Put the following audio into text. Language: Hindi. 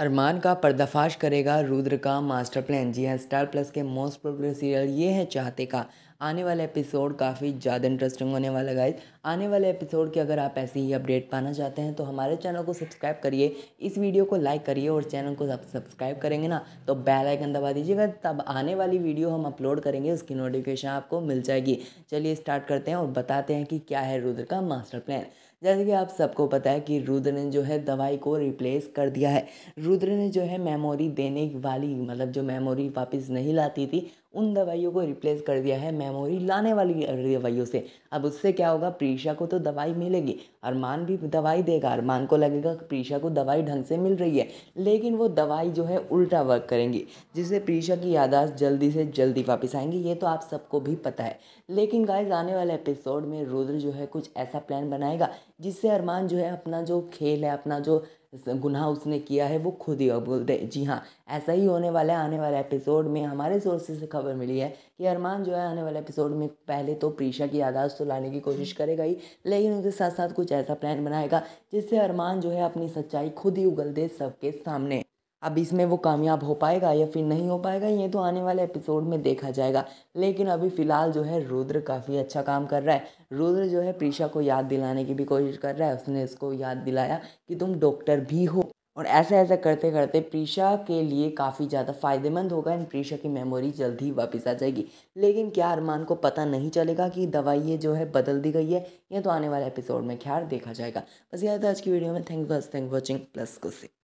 अरमान का पर्दाफाश करेगा रुद्र का मास्टर प्लान जी हाँ स्टार प्लस के मोस्ट पॉपुलर सीरियल ये है चाहते का आने वाला एपिसोड काफ़ी ज़्यादा इंटरेस्टिंग होने वाला गाइज आने वाले एपिसोड की अगर आप ऐसी ही अपडेट पाना चाहते हैं तो हमारे चैनल को सब्सक्राइब करिए इस वीडियो को लाइक करिए और चैनल को आप सब्सक्राइब करेंगे ना तो बेल आइकन दबा दीजिएगा तब आने वाली वीडियो हम अपलोड करेंगे उसकी नोटिफिकेशन आपको मिल जाएगी चलिए स्टार्ट करते हैं और बताते हैं कि क्या है रुद्र का मास्टर प्लान जैसे कि आप सबको पता है कि रुद्र ने जो है दवाई को रिप्लेस कर दिया है रुद्र ने जो है मेमोरी देने वाली मतलब जो मेमोरी वापस नहीं लाती थी उन दवाइयों को रिप्लेस कर दिया है मेमोरी लाने वाली दवाइयों से अब उससे क्या होगा प्रीशा को तो दवाई मिलेगी अरमान भी दवाई देगा अरमान को लगेगा कि प्रीशा को दवाई ढंग से मिल रही है लेकिन वो दवाई जो है उल्टा वर्क करेंगी जिससे प्रीशा की यादाश्त जल्दी से जल्दी वापस आएंगी ये तो आप सबको भी पता है लेकिन गाइज आने वाले एपिसोड में रुद्र जो है कुछ ऐसा प्लान बनाएगा जिससे अरमान जो है अपना जो खेल है अपना जो गुनाह उसने किया है वो खुद ही बोल दे जी हाँ ऐसा ही होने वाला है आने वाले एपिसोड में हमारे सोर्सेज से खबर मिली है कि अरमान जो है आने वाले एपिसोड में पहले तो प्रीशा की यादाश्त तो लाने की कोशिश करेगा ही लेकिन उसके साथ साथ कुछ ऐसा प्लान बनाएगा जिससे अरमान जो है अपनी सच्चाई खुद ही उगल दे सबके सामने अब इसमें वो कामयाब हो पाएगा या फिर नहीं हो पाएगा ये तो आने वाले एपिसोड में देखा जाएगा लेकिन अभी फ़िलहाल जो है रुद्र काफ़ी अच्छा काम कर रहा है रुद्र जो है प्रीशा को याद दिलाने की भी कोशिश कर रहा है उसने इसको याद दिलाया कि तुम डॉक्टर भी हो और ऐसा ऐसा करते करते प्रीशा के लिए काफ़ी ज़्यादा फायदेमंद होगा एंड प्रीशा की मेमोरी जल्द ही वापस आ जाएगी लेकिन क्या अरमान को पता नहीं चलेगा कि ये जो है बदल दी गई है ये तो आने वाले एपिसोड में ख्याल देखा जाएगा बस याद आज की वीडियो में थैंक बस थैंक वॉचिंग प्लस कुछ